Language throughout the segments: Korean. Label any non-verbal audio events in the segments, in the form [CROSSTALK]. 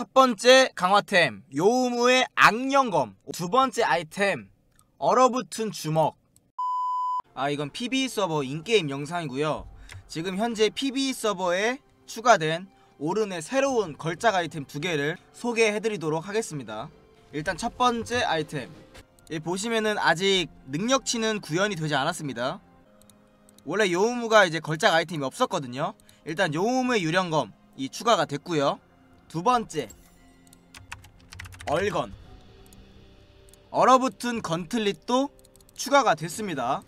첫 번째 강화템 요우무의 악령검 두 번째 아이템 얼어붙은 주먹 아 이건 p b e 서버 인게임 영상이고요 지금 현재 p b e 서버에 추가된 오른의 새로운 걸작 아이템 두 개를 소개해드리도록 하겠습니다 일단 첫 번째 아이템 예, 보시면은 아직 능력치는 구현이 되지 않았습니다 원래 요우무가 이제 걸작 아이템이 없었거든요 일단 요우무의 유령검 이 추가가 됐고요 두 번째 얼건 얼어붙은 건틀릿도 추가가 됐습니다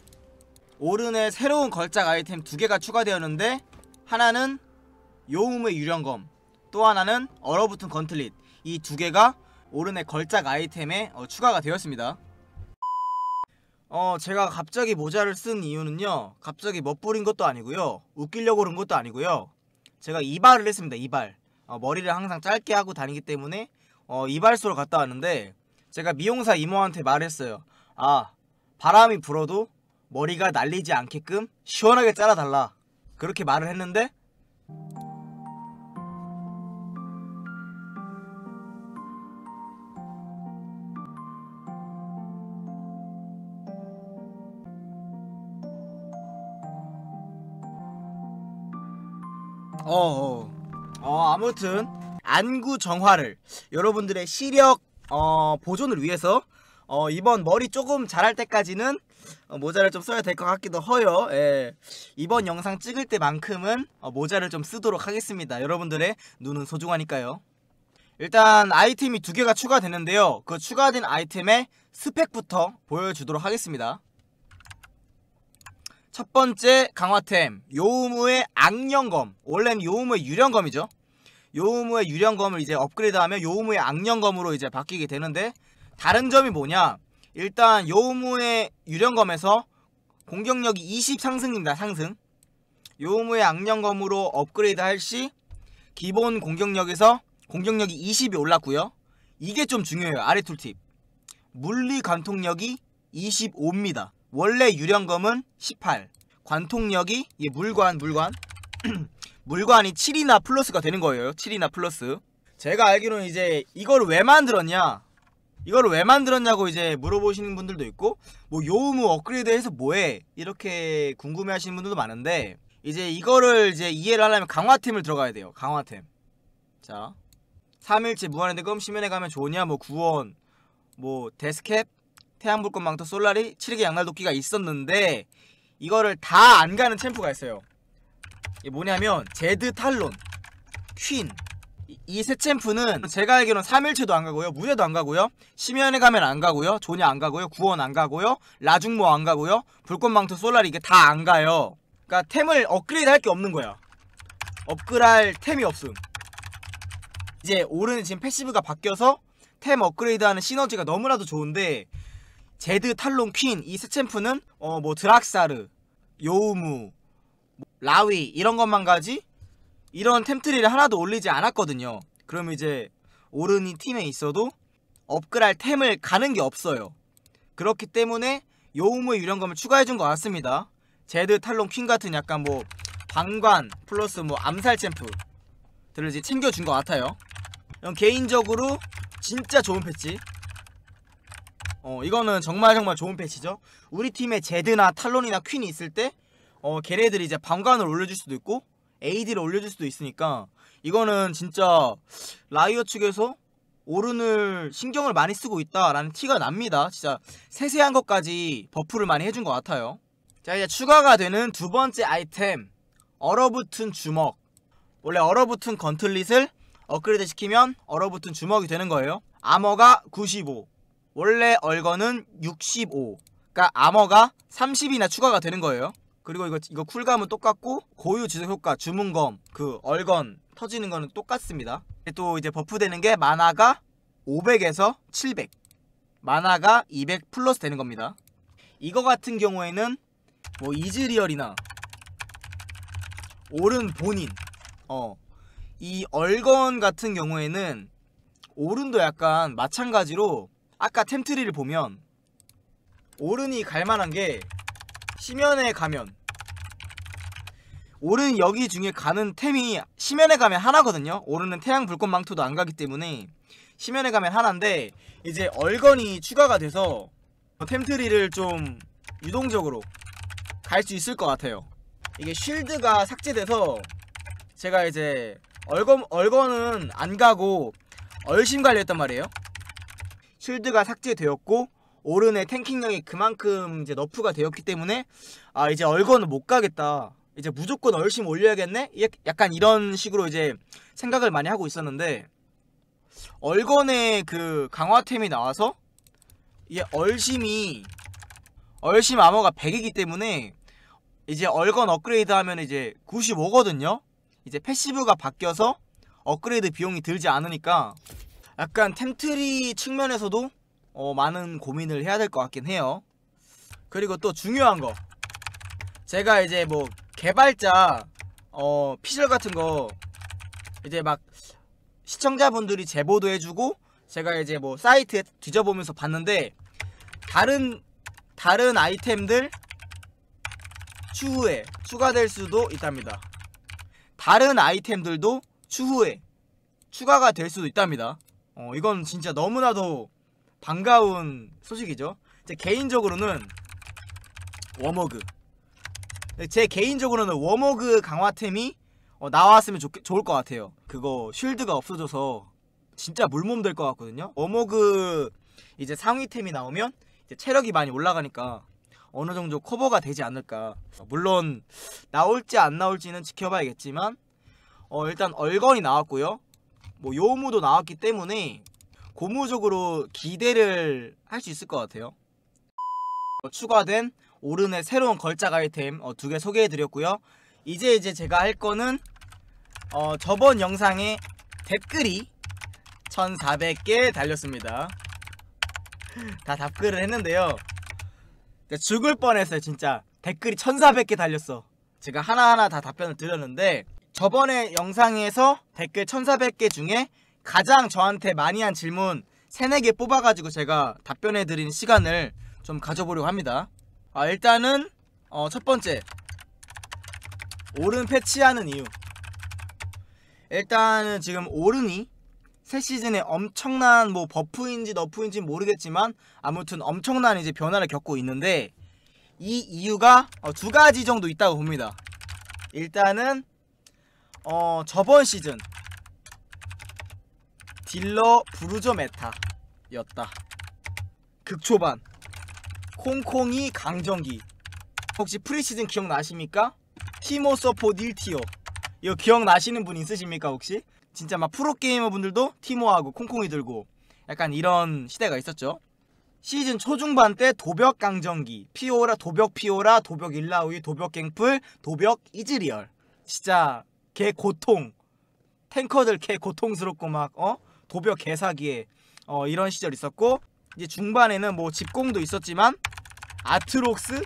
오른에 새로운 걸작 아이템 두 개가 추가되었는데 하나는 요음의 유령검 또 하나는 얼어붙은 건틀릿 이 두 개가 오른의 걸작 아이템에 어, 추가가 되었습니다 어 제가 갑자기 모자를 쓴 이유는요 갑자기 멋부린 것도 아니고요 웃기려고 그런 것도 아니고요 제가 이발을 했습니다 이발 어, 머리를 항상 짧게 하고 다니기 때문에 어, 이발소를 갔다 왔는데 제가 미용사 이모한테 말했어요 아 바람이 불어도 머리가 날리지 않게끔 시원하게 잘라달라 그렇게 말을 했는데 어어 어. 어, 아무튼 안구 정화를 여러분들의 시력 어, 보존을 위해서 어, 이번 머리 조금 자랄 때까지는 어, 모자를 좀 써야 될 것 같기도 허요 예. 이번 영상 찍을 때만큼은 어, 모자를 좀 쓰도록 하겠습니다 여러분들의 눈은 소중하니까요 일단 아이템이 두 개가 추가되는데요 그 추가된 아이템의 스펙부터 보여주도록 하겠습니다 첫 번째 강화템 요우무의 악령검 원래는 요우무의 유령검이죠 요우무의 유령검을 이제 업그레이드하면 요우무의 악령검으로 이제 바뀌게 되는데 다른 점이 뭐냐 일단 요우무의 유령검에서 공격력이 20 상승입니다 상승 요우무의 악령검으로 업그레이드 할시 기본 공격력에서 공격력이 20이 올랐고요 이게 좀 중요해요 아래 툴팁 물리 관통력이 25입니다 원래 유령검은 18 관통력이 예, 물관 물관 [CLEARS THROAT] 물관이 7이나 플러스가 되는 거예요 7이나 플러스 제가 알기로는 이제 이걸 왜 만들었냐 이걸 왜 만들었냐고 이제 물어보시는 분들도 있고 뭐 요우무 업그레이드해서 뭐해 이렇게 궁금해하시는 분들도 많은데 이제 이거를 이제 이해를 하려면 강화팀을 들어가야 돼요 강화팀자 3일째 무한의 금시면에 가면 좋으냐 뭐 구원 뭐 데스캡 태양불꽃망토 솔라리 7개 양날도끼가 있었는데 이거를 다 안 가는 챔프가 있어요 이게 뭐냐면 제드 탈론 퀸 이 세 챔프는 제가 알기론 3일체도 안 가고요. 무대도 안 가고요. 심연에 가면 안 가고요. 조냐 안 가고요. 구원 안 가고요. 라중모 안 가고요. 불꽃망토 솔라리 이게 다 안 가요. 그러니까 템을 업그레이드 할 게 없는 거야. 업그레이드 템이 없음. 이제 오른 지금 패시브가 바뀌어서 템 업그레이드하는 시너지가 너무나도 좋은데 제드 탈론 퀸 이 세 챔프는 어 뭐 드락사르 요우무, 라위 이런 것만 가지 이런 템트리를 하나도 올리지 않았거든요. 그럼 이제 오른이 팀에 있어도 업그랄 템을 가는 게 없어요. 그렇기 때문에 요우무의 유령검을 추가해준 것 같습니다. 제드, 탈론, 퀸 같은 약간 뭐 방관 플러스 뭐 암살 챔프들을 이제 챙겨준 것 같아요. 개인적으로 진짜 좋은 패치 어 이거는 정말 정말 좋은 패치죠 우리 팀에 제드나 탈론이나 퀸이 있을 때 어, 걔네들이 이제 방관을 올려줄 수도 있고 AD를 올려줄 수도 있으니까 이거는 진짜 라이어 측에서 오른을 신경을 많이 쓰고 있다라는 티가 납니다 진짜 세세한 것까지 버프를 많이 해준 것 같아요 자 이제 추가가 되는 두 번째 아이템 얼어붙은 주먹 원래 얼어붙은 건틀릿을 업그레이드 시키면 얼어붙은 주먹이 되는 거예요 암호가95 원래 얼건은 65 그러니까 암호가 30이나 추가가 되는 거예요 그리고 이거 이거 쿨감은 똑같고 고유 지속 효과 주문검 그 얼건 터지는 거는 똑같습니다 또 이제 버프 되는 게 만화가 500에서 700 만화가 200 플러스 되는 겁니다 이거 같은 경우에는 뭐 이즈리얼이나 오른 본인 어이 얼건 같은 경우에는 오른도 약간 마찬가지로 아까 템트리를 보면 오른이 갈만한 게 심연에 가면 오른 여기 중에 가는 템이 심연에 가면 하나거든요 오른은 태양 불꽃 망토도 안 가기 때문에 심연에 가면 하나인데 이제 얼건이 추가가 돼서 템트리를 좀 유동적으로 갈 수 있을 것 같아요 이게 쉴드가 삭제돼서 제가 이제 얼건, 얼건은 안 가고 얼심 관리했단 말이에요 쉴드가 삭제되었고 오른의 탱킹량이 그만큼 이제 너프가 되었기 때문에 아 이제 얼건은 못 가겠다 이제 무조건 얼심 올려야겠네 예, 약간 이런 식으로 이제 생각을 많이 하고 있었는데 얼건의 그 강화템이 나와서 이게 얼심이 얼심 암호가 100이기 때문에 이제 얼건 업그레이드 하면 이제 95거든요 이제 패시브가 바뀌어서 업그레이드 비용이 들지 않으니까 약간 템트리 측면에서도 어, 많은 고민을 해야 될 것 같긴 해요. 그리고 또 중요한 거. 제가 이제 뭐 개발자 어, 피셜 같은 거 이제 막 시청자분들이 제보도 해주고 제가 이제 뭐 사이트에 뒤져보면서 봤는데 다른 다른 아이템들 추후에 추가될 수도 있답니다. 다른 아이템들도 추후에 추가가 될 수도 있답니다. 어, 이건 진짜 너무나도 반가운 소식이죠. 제 개인적으로는 워머그 네, 제 개인적으로는 워머그 강화템이 어, 나왔으면 좋, 좋을 것 같아요. 그거 쉴드가 없어져서 진짜 물몸 될 것 같거든요. 워머그 이제 상위템이 나오면 이제 체력이 많이 올라가니까 어느 정도 커버가 되지 않을까. 물론 나올지 안 나올지는 지켜봐야겠지만 어, 일단 얼건이 나왔고요. 뭐 요무도 나왔기 때문에 고무적으로 기대를 할 수 있을 것 같아요 추가된 오른의 새로운 걸작 아이템 어, 두개 소개해드렸고요 이제 이제 제가 할 거는 어, 저번 영상에 댓글이 1400개 달렸습니다 [LAUGHS] 다 답글을 했는데요 죽을 뻔했어요 진짜 댓글이 1400개 달렸어 제가 하나하나 다 답변을 드렸는데 저번에 영상에서 댓글 1400개 중에 가장 저한테 많이 한 질문 3, 4개 뽑아가지고 제가 답변해드린 시간을 좀 가져보려고 합니다 아, 일단은 어, 첫 번째 오른 패치하는 이유 일단은 지금 오른이 새 시즌에 엄청난 뭐 버프인지 너프인지 모르겠지만 아무튼 엄청난 이제 변화를 겪고 있는데 이 이유가 어, 두 가지 정도 있다고 봅니다 일단은 어 저번 시즌 딜러 브루저 메타였다 극초반 콩콩이 강정기 혹시 프리시즌 기억나십니까? 티모 서포 닐티오 이거 기억나시는 분 있으십니까 혹시? 진짜 막 프로게이머 분들도 티모하고 콩콩이 들고 약간 이런 시대가 있었죠 시즌 초중반 때 도벽 강정기 피오라 도벽 피오라 도벽 일라우이 도벽 갱플 도벽 이즈리얼 진짜 개 고통 탱커들 개 고통스럽고 막 어? 도벽 개사기에 어 이런 시절 있었고 이제 중반에는 뭐 집공도 있었지만 아트록스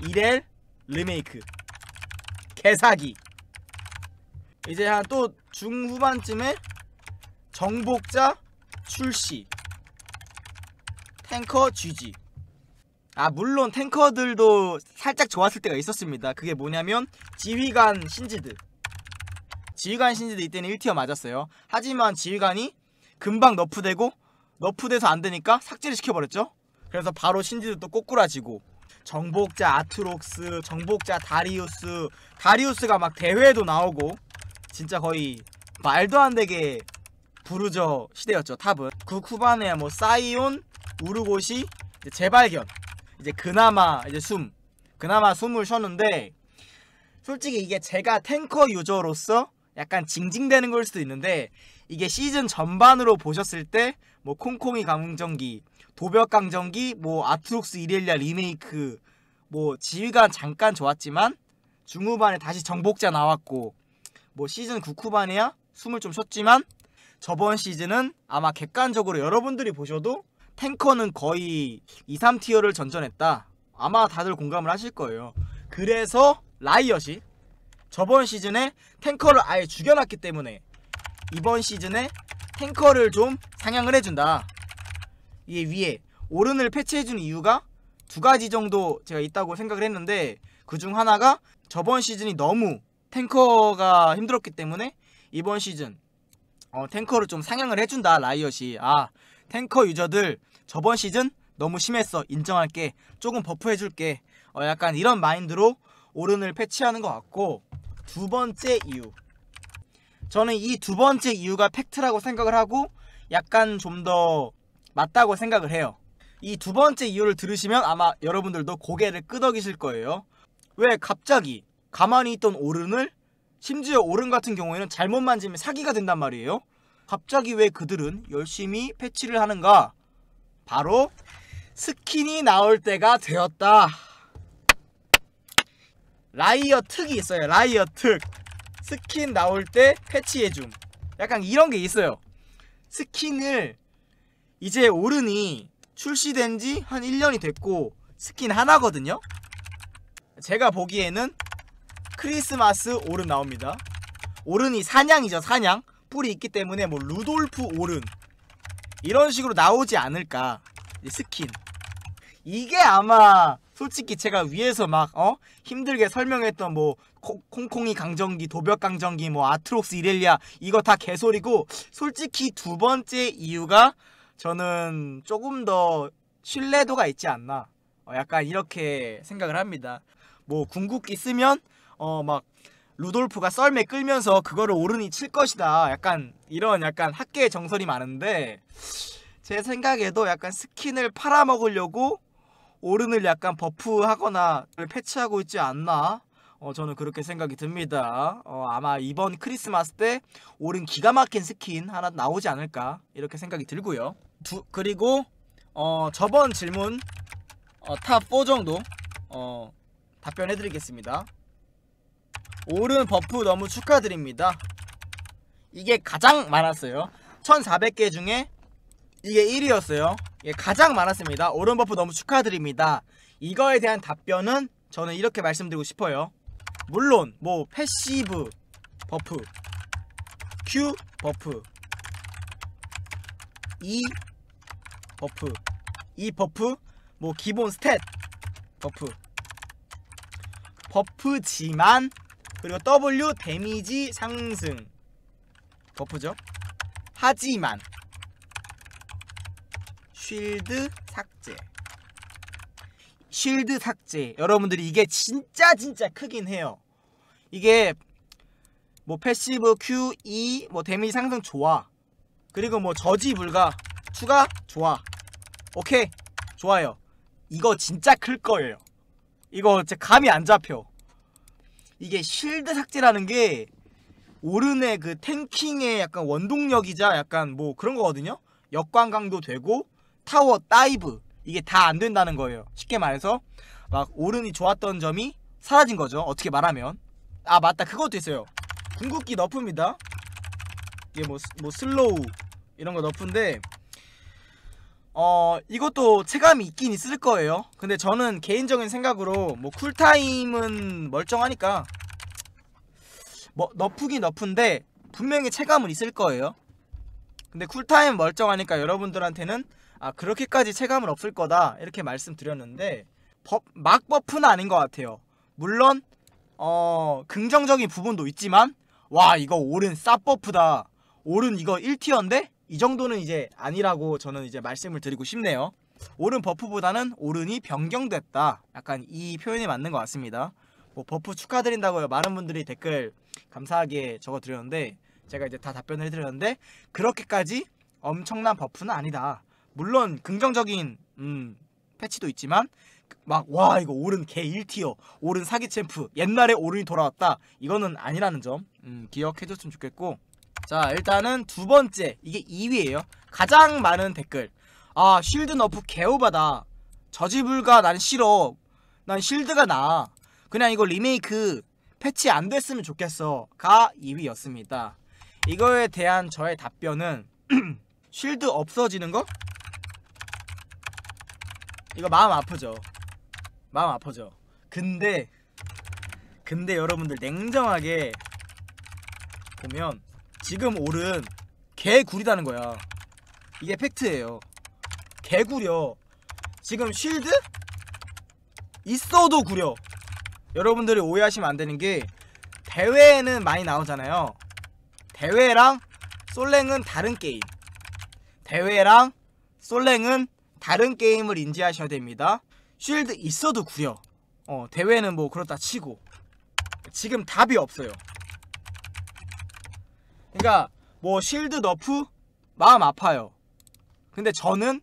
이렐 리메이크 개사기 이제 한 또 중후반쯤에 정복자 출시 탱커 GG 아 물론 탱커들도 살짝 좋았을 때가 있었습니다 그게 뭐냐면 지휘관 신지드 지휘관 신지도 이때는 1티어 맞았어요. 하지만 지휘관이 금방 너프되고 너프돼서 안되니까 삭제를 시켜버렸죠. 그래서 바로 신지도 또 꼬꾸라지고 정복자 아트록스, 정복자 다리우스 다리우스가 막 대회에도 나오고 진짜 거의 말도 안 되게 부르저 시대였죠 탑은 그 후반에 뭐 사이온, 우르고시 이제 재발견 이제 그나마 이제 숨 그나마 숨을 쉬었는데 솔직히 이게 제가 탱커 유저로서 약간 징징대는 걸 수도 있는데 이게 시즌 전반으로 보셨을 때 뭐 콩콩이 강정기, 도벽 강정기, 뭐 아트록스 이렐리아 리메이크 뭐 지휘관 잠깐 좋았지만 중후반에 다시 정복자 나왔고 뭐 시즌 9후반에야 숨을 좀 쉬었지만 저번 시즌은 아마 객관적으로 여러분들이 보셔도 탱커는 거의 2, 3티어를 전전했다. 아마 다들 공감을 하실 거예요. 그래서 라이엇이 저번 시즌에 탱커를 아예 죽여놨기 때문에 이번 시즌에 탱커를 좀 상향을 해준다 이게 위에 오른을 패치해준 이유가 두 가지 정도 제가 있다고 생각을 했는데 그 중 하나가 저번 시즌이 너무 탱커가 힘들었기 때문에 이번 시즌 어, 탱커를 좀 상향을 해준다 라이엇이 아 탱커 유저들 저번 시즌 너무 심했어 인정할게 조금 버프해줄게 어, 약간 이런 마인드로 오른을 패치하는 것 같고 두 번째 이유 저는 이 두 번째 이유가 팩트라고 생각을 하고 약간 좀 더 맞다고 생각을 해요 이 두 번째 이유를 들으시면 아마 여러분들도 고개를 끄덕이실 거예요 왜 갑자기 가만히 있던 오른을 심지어 오른 같은 경우에는 잘못 만지면 사기가 된단 말이에요 갑자기 왜 그들은 열심히 패치를 하는가 바로 스킨이 나올 때가 되었다 라이어 특이 있어요 라이어 특 스킨 나올 때 패치해줌 약간 이런 게 있어요 스킨을 이제 오른이 출시된 지 한 1년이 됐고 스킨 하나거든요 제가 보기에는 크리스마스 오른 나옵니다 오른이 사냥이죠 사냥 뿔이 있기 때문에 뭐 루돌프 오른 이런 식으로 나오지 않을까 스킨 이게 아마 솔직히 제가 위에서 막 어? 힘들게 설명했던 뭐 코, 콩콩이 강정기, 도벽 강정기, 뭐 아트록스 이렐리아 이거 다 개소리고 솔직히 두 번째 이유가 저는 조금 더 신뢰도가 있지 않나 어, 약간 이렇게 생각을 합니다. 뭐 궁극기 쓰면 어막 루돌프가 썰매 끌면서 그거를 오른니칠 것이다. 약간 이런 약간 학계의 정설이 많은데 제 생각에도 약간 스킨을 팔아먹으려고 오른을 약간 버프하거나 패치하고 있지 않나 어, 저는 그렇게 생각이 듭니다. 어, 아마 이번 크리스마스 때 오른 기가 막힌 스킨 하나 나오지 않을까 이렇게 생각이 들고요. 두, 그리고 어, 저번 질문 어, 탑4 정도 어, 답변해드리겠습니다. 오른 버프 너무 축하드립니다. 이게 가장 많았어요. 1400개 중에 이게 1위였어요 예, 가장 많았습니다 오른 버프 너무 축하드립니다 이거에 대한 답변은 저는 이렇게 말씀드리고 싶어요 물론 뭐 패시브 버프 Q 버프 E 버프 E 버프 뭐 기본 스탯 버프 버프지만 그리고 W 데미지 상승 버프죠 하지만 쉴드 삭제 쉴드 삭제 여러분들이 이게 진짜 진짜 크긴 해요 이게 뭐 패시브 Q, E, 뭐 데미지 상승 좋아 그리고 뭐 저지 불가 추가 좋아 오케이 좋아요 이거 진짜 클 거예요 이거 진 감이 안 잡혀 이게 쉴드 삭제라는 게 오른의 그 탱킹의 약간 원동력이자 약간 뭐 그런 거거든요 역광강도 되고 타워 다이브 이게 다 안 된다는 거예요. 쉽게 말해서 막 오른이 좋았던 점이 사라진 거죠. 어떻게 말하면 아 맞다 그것도 있어요. 궁극기 너프입니다. 이게 뭐, 뭐 슬로우 이런 거 너프인데 어 이것도 체감이 있긴 있을 거예요. 근데 저는 개인적인 생각으로 뭐 쿨타임은 멀쩡하니까 뭐 너프긴 너프인데 분명히 체감은 있을 거예요. 근데 쿨타임 멀쩡하니까 여러분들한테는 아 그렇게까지 체감은 없을 거다 이렇게 말씀드렸는데 법, 막 버프는 아닌 것 같아요 물론 어 긍정적인 부분도 있지만 와 이거 오른 쌉버프다 오른 이거 1티어인데? 이 정도는 이제 아니라고 저는 이제 말씀을 드리고 싶네요 오른 버프보다는 오른이 변경됐다 약간 이 표현이 맞는 것 같습니다 뭐 버프 축하드린다고요 많은 분들이 댓글 감사하게 적어드렸는데 제가 이제 다 답변을 해드렸는데 그렇게까지 엄청난 버프는 아니다 물론 긍정적인 음, 패치도 있지만 막 와 이거 오른 개 1티어 오른 사기 챔프 옛날에 오른이 돌아왔다 이거는 아니라는 점 음, 기억해줬으면 좋겠고 자 일단은 두 번째 이게 2위에요 가장 많은 댓글 아 쉴드 너프 개오바다 저지불가 난 싫어 난 쉴드가 나 그냥 이거 리메이크 패치 안 됐으면 좋겠어 가 2위였습니다 이거에 대한 저의 답변은 쉴드 [CLEARS THROAT] 없어지는 거? 이거 마음 아프죠 마음 아프죠 근데 근데 여러분들 냉정하게 보면 지금 올은 개구리다는 거야 이게 팩트예요 개구려 지금 쉴드? 있어도 구려 여러분들이 오해하시면 안되는 게 대회에는 많이 나오잖아요 대회랑 솔랭은 다른 게임 대회랑 솔랭은 다른 게임을 인지하셔야 됩니다 쉴드 있어도 구려 어, 대회는 뭐 그렇다 치고 지금 답이 없어요 그러니까 뭐 쉴드 너프 마음 아파요 근데 저는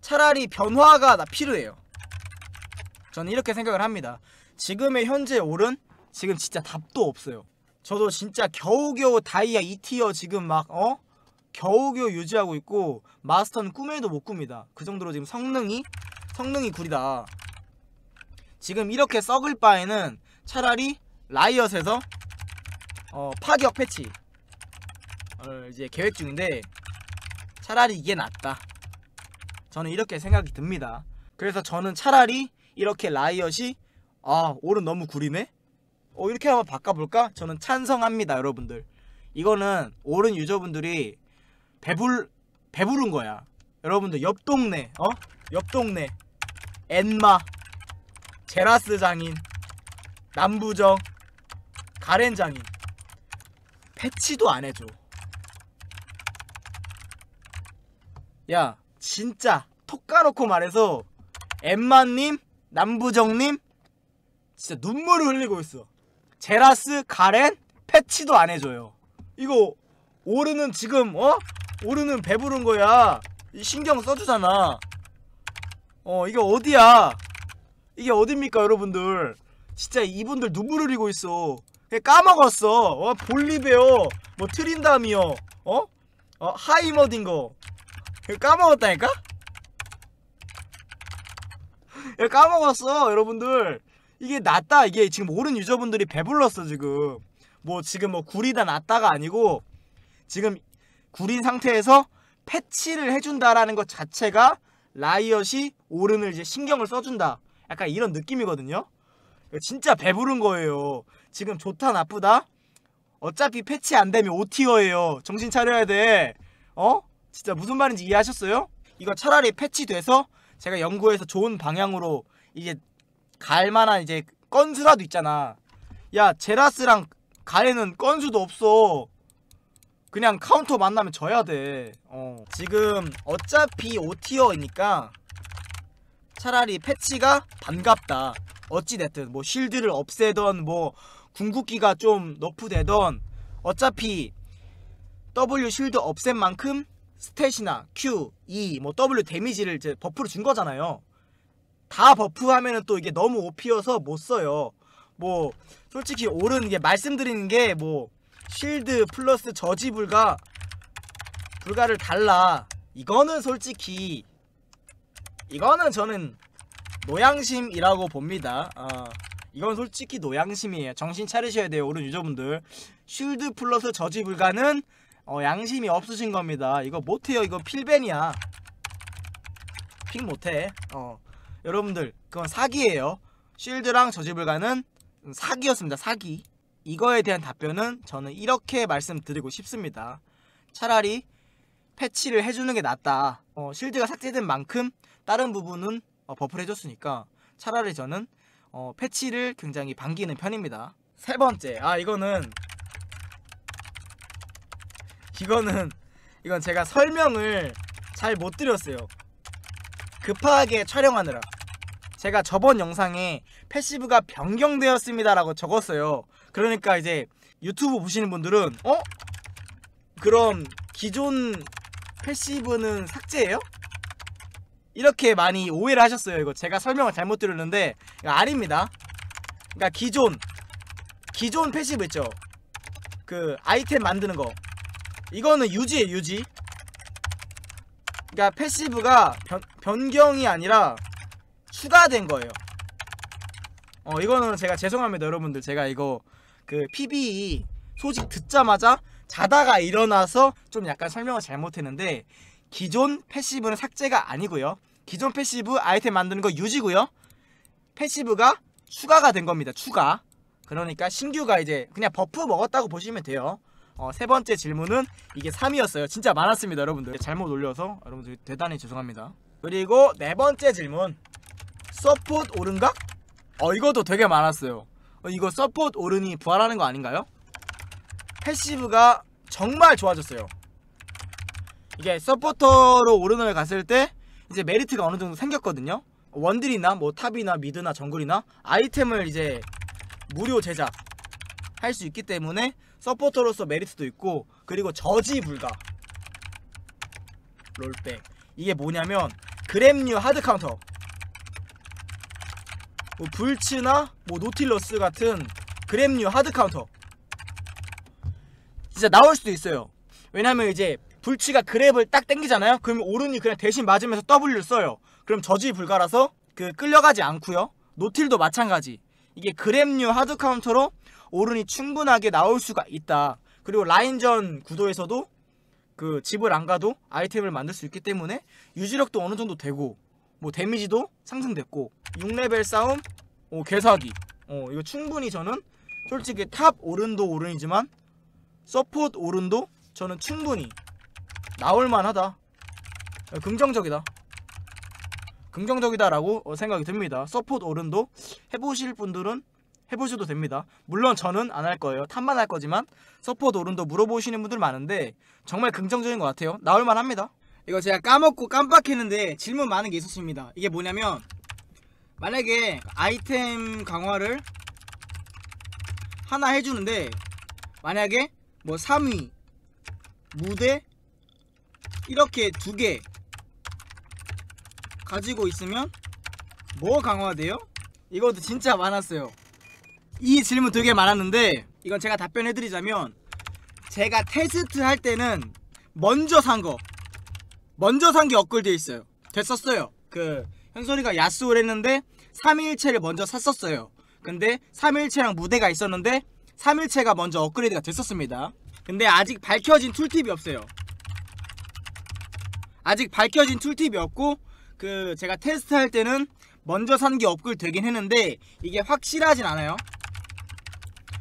차라리 변화가 나 필요해요 저는 이렇게 생각을 합니다 지금의 현재 올은 지금 진짜 답도 없어요 저도 진짜 겨우겨우 다이아 2티어 지금 막 어? 겨우겨우 유지하고 있고 마스터는 꿈에도 못 꿉니다 그 정도로 지금 성능이 성능이 구리다 지금 이렇게 썩을 바에는 차라리 라이엇에서 어, 파격 패치 어, 이제 계획 중인데 차라리 이게 낫다 저는 이렇게 생각이 듭니다 그래서 저는 차라리 이렇게 라이엇이 아 오른 너무 구리네 어 이렇게 한번 바꿔볼까? 저는 찬성합니다 여러분들 이거는 오른 유저분들이 배불 배부른 거야. 여러분들 옆 동네 어? 옆 동네 엔마 제라스 장인 남부정 가렌 장인 패치도 안 해줘. 야 진짜 톡 까놓고 말해서 엠마님 남부정님 진짜 눈물을 흘리고 있어. 제라스 가렌 패치도 안 해줘요. 이거 오르는 지금 어? 오르는 배부른 거야 신경 써주잖아 어 이게 어디야 이게 어딥니까 여러분들 진짜 이분들 눈물 흘리고 있어 까먹었어 어 볼리베어 뭐 트린다미어 어? 어 하이머딘 거 까먹었다니까? 야 까먹었어 여러분들 이게 낫다 이게 지금 오른 유저분들이 배불렀어 지금 뭐 지금 뭐 구리다 낫다가 아니고 지금 구린 상태에서 패치를 해준다라는 것 자체가 라이엇이 오른을 이제 신경을 써준다. 약간 이런 느낌이거든요. 진짜 배부른 거예요. 지금 좋다 나쁘다. 어차피 패치 안 되면 오티어예요. 정신 차려야 돼. 어? 진짜 무슨 말인지 이해하셨어요? 이거 차라리 패치돼서 제가 연구해서 좋은 방향으로 이제 갈만한 이제 건수라도 있잖아. 야 제라스랑 가에는 건수도 없어. 그냥 카운터 만나면 져야 돼 어. 지금 어차피 5티어이니까 차라리 패치가 반갑다 어찌됐든 뭐 실드를 없애던 뭐 궁극기가 좀 너프되던 어차피 W 실드 없앤 만큼 스탯이나 Q, E, 뭐 W 데미지를 이제 버프를 준 거잖아요 다 버프하면은 또 이게 너무 오피여서 못 써요 뭐 솔직히 옳은 게 말씀드리는 게뭐 쉴드 플러스 저지 불가 불가를 달라 이거는 솔직히 이거는 저는 노양심이라고 봅니다 어, 이건 솔직히 노양심이에요 정신 차리셔야 돼요 오른 유저분들 쉴드 플러스 저지 불가는 어, 양심이 없으신 겁니다 이거 못해요 이거 필벤이야 픽 못해 어. 여러분들 그건 사기예요 쉴드랑 저지 불가는 사기였습니다 사기 이거에 대한 답변은 저는 이렇게 말씀드리고 싶습니다. 차라리 패치를 해주는 게 낫다. 어, 실드가 삭제된 만큼 다른 부분은 어, 버프를 해줬으니까 차라리 저는 어, 패치를 굉장히 반기는 편입니다. 세 번째, 아 이거는 이거는 이건 제가 설명을 잘 못 드렸어요. 급하게 촬영하느라 제가 저번 영상에 패시브가 변경되었습니다라고 적었어요. 그러니까 이제 유튜브 보시는 분들은 어? 그럼 기존 패시브는 삭제예요? 이렇게 많이 오해를 하셨어요 이거 제가 설명을 잘못 드렸는데 아닙니다 그러니까 기존 기존 패시브 있죠 그 아이템 만드는 거 이거는 유지예요 유지 그러니까 패시브가 변, 변경이 아니라 추가된 거예요 어 이거는 제가 죄송합니다 여러분들 제가 이거 그 p b 소식 듣자마자 자다가 일어나서 좀 약간 설명을 잘못했는데 기존 패시브는 삭제가 아니고요. 기존 패시브 아이템 만드는 거 유지고요. 패시브가 추가가 된 겁니다. 추가. 그러니까 신규가 이제 그냥 버프 먹었다고 보시면 돼요. 어, 세 번째 질문은 이게 3이었어요. 진짜 많았습니다, 여러분들. 잘못 올려서 여러분들 대단히 죄송합니다. 그리고 네 번째 질문. 서폿 오른각? 어, 이것도 되게 많았어요. 어, 이거 서포트 오르니 부활하는 거 아닌가요? 패시브가 정말 좋아졌어요 이게 서포터로 오르너를 갔을 때 이제 메리트가 어느 정도 생겼거든요 원딜이나 뭐 탑이나 미드나 정글이나 아이템을 이제 무료 제작 할 수 있기 때문에 서포터로서 메리트도 있고 그리고 저지 불가 롤백 이게 뭐냐면 그램류 하드 카운터 뭐 불츠나 뭐 노틸러스 같은 그램류 하드카운터 진짜 나올 수도 있어요 왜냐면 이제 불치가 그랩을 딱당기잖아요 그럼 오른이 그냥 대신 맞으면서 W를 써요 그럼 저지 불가라서 그 끌려가지 않고요 노틸도 마찬가지 이게 그랩류 하드카운터로 오른이 충분하게 나올 수가 있다 그리고 라인전 구도에서도 그 집을 안 가도 아이템을 만들 수 있기 때문에 유지력도 어느 정도 되고 뭐 데미지도 상승됐고 6레벨 싸움 어, 개사기 어, 이거 충분히 저는 솔직히 탑 오른도 오른이지만 서포트 오른도 저는 충분히 나올만하다 어, 긍정적이다 긍정적이다라고 어, 생각이 듭니다 서포트 오른도 해보실 분들은 해보셔도 됩니다 물론 저는 안 할 거예요 탑만 할 거지만 서포트 오른도 물어보시는 분들 많은데 정말 긍정적인 것 같아요 나올만합니다 이거 제가 까먹고 깜빡했는데 질문 많은 게 있었습니다 이게 뭐냐면 만약에 아이템 강화를 하나 해주는데 만약에 뭐 3위 무대 이렇게 두 개 가지고 있으면 뭐 강화돼요? 이것도 진짜 많았어요 이 질문 되게 많았는데 이건 제가 답변해드리자면 제가 테스트 할 때는 먼저 산거 먼저 산 게 업글돼 있어요 됐었어요 그현소이가야스를 했는데 3일체를 먼저 샀었어요 근데 3일체랑 무대가 있었는데 3일체가 먼저 업그레이드가 됐었습니다 근데 아직 밝혀진 툴팁이 없어요 아직 밝혀진 툴팁이 없고 그 제가 테스트할 때는 먼저 산 게 업글 되긴 했는데 이게 확실하진 않아요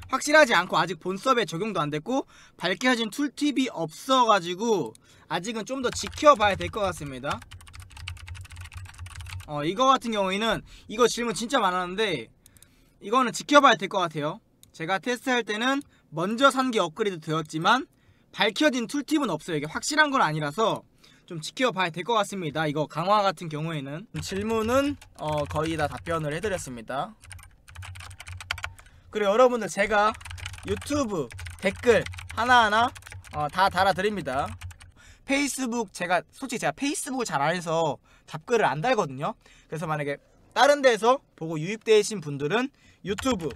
확실하지 않고 아직 본섭에 적용도 안 됐고 밝혀진 툴팁이 없어가지고 아직은 좀 더 지켜봐야 될 것 같습니다 어 이거 같은 경우에는 이거 질문 진짜 많았는데 이거는 지켜봐야 될 것 같아요 제가 테스트할 때는 먼저 산 게 업그레이드 되었지만 밝혀진 툴팁은 없어요 이게 확실한 건 아니라서 좀 지켜봐야 될 것 같습니다 이거 강화 같은 경우에는 질문은 어, 거의 다 답변을 해드렸습니다 그리고 여러분들 제가 유튜브 댓글 하나하나 어, 다 달아드립니다 페이스북 제가 솔직히 제가 페이스북을 잘 안 해서 답글을 안 달거든요. 그래서 만약에 다른 데서 보고 유입되신 분들은 유튜브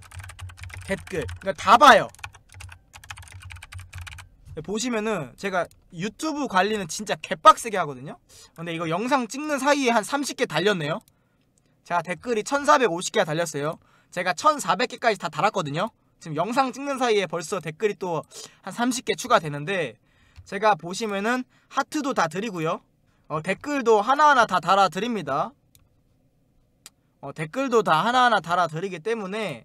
댓글 그러니까 다 봐요. 보시면은 제가 유튜브 관리는 진짜 개빡세게 하거든요. 근데 이거 영상 찍는 사이에 한 30개 달렸네요. 제가 댓글이 1450개가 달렸어요. 제가 1400개까지 다 달았거든요. 지금 영상 찍는 사이에 벌써 댓글이 또 한 30개 추가되는데 제가 보시면은 하트도 다 드리고요 어, 댓글도 하나하나 다 달아드립니다 어, 댓글도 다 하나하나 달아드리기 때문에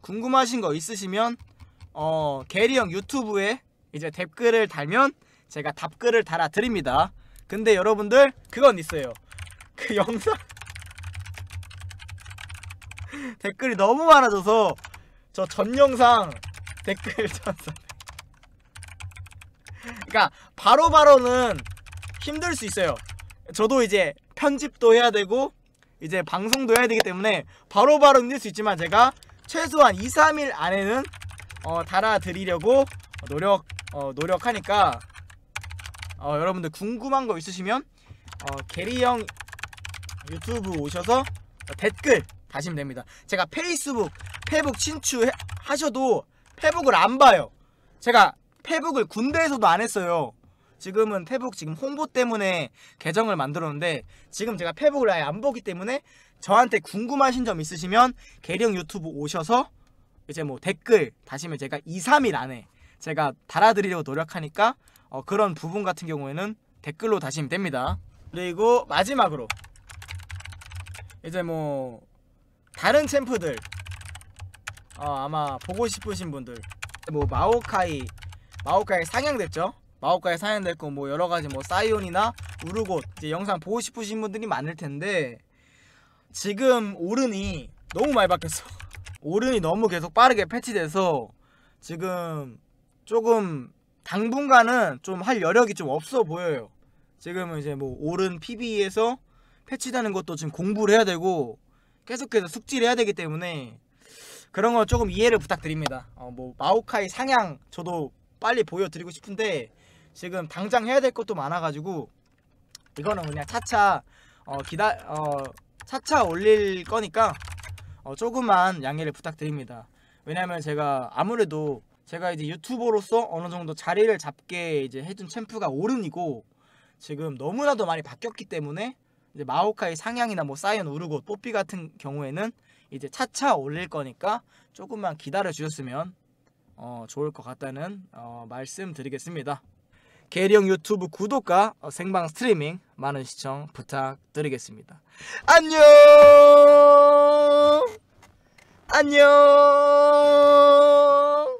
궁금하신 거 있으시면 어, 게리형 유튜브에 이제 댓글을 달면 제가 답글을 달아드립니다 근데 여러분들 그건 있어요 [LAUGHS] 그 영상 [LAUGHS] 댓글이 너무 많아져서 저 전 영상 댓글 전사 그러니까 바로바로는 힘들 수 있어요 저도 이제 편집도 해야 되고 이제 방송도 해야 되기 때문에 바로바로 힘들 수 있지만 제가 최소한 2, 3일 안에는 어, 달아드리려고 노력, 어, 노력하니까 어, 여러분들 궁금한 거 있으시면 어, 게리형 유튜브 오셔서 댓글 다시면 됩니다 제가 페이스북 페북 친추하셔도 페북을 안 봐요 제가 페북을 군대에서도 안 했어요. 지금은 페북 지금 홍보 때문에 계정을 만들었는데 지금 제가 페북을 아예 안 보기 때문에 저한테 궁금하신 점 있으시면 계령 유튜브 오셔서 이제 뭐 댓글 다시면 제가 2, 3일 안에 제가 달아드리려고 노력하니까 어 그런 부분 같은 경우에는 댓글로 다시면 됩니다. 그리고 마지막으로 이제 뭐 다른 챔프들 어 아마 보고 싶으신 분들 뭐 마오카이 마오카에 상향됐죠 마오카에 상향됐고 뭐 여러가지 뭐 사이온이나 우르곳 이제 영상 보고 싶으신 분들이 많을텐데 지금 오른이 너무 많이 바뀌었어 [LAUGHS] 오른이 너무 계속 빠르게 패치돼서 지금 조금 당분간은 좀 할 여력이 좀 없어 보여요 지금은 이제 뭐 오른 PB에서 패치되는 것도 지금 공부를 해야 되고 계속해서 숙지를 해야 되기 때문에 그런 거 조금 이해를 부탁드립니다 어뭐 마오카이 상향 저도 빨리 보여드리고 싶은데 지금 당장 해야 될 것도 많아가지고 이거는 그냥 차차 어, 기다 어, 차차 올릴 거니까 어, 조금만 양해를 부탁드립니다. 왜냐면 제가 아무래도 제가 이제 유튜버로서 어느 정도 자리를 잡게 이제 해준 챔프가 오른이고 지금 너무나도 많이 바뀌었기 때문에 이제 마오카의 상향이나 뭐 사이언 우르고 뽀삐 같은 경우에는 이제 차차 올릴 거니까 조금만 기다려 주셨으면 어, 좋을 것 같다는 어, 말씀드리겠습니다. 계령 유튜브 구독과 어, 생방 스트리밍 많은 시청 부탁드리겠습니다. 안녕! 안녕!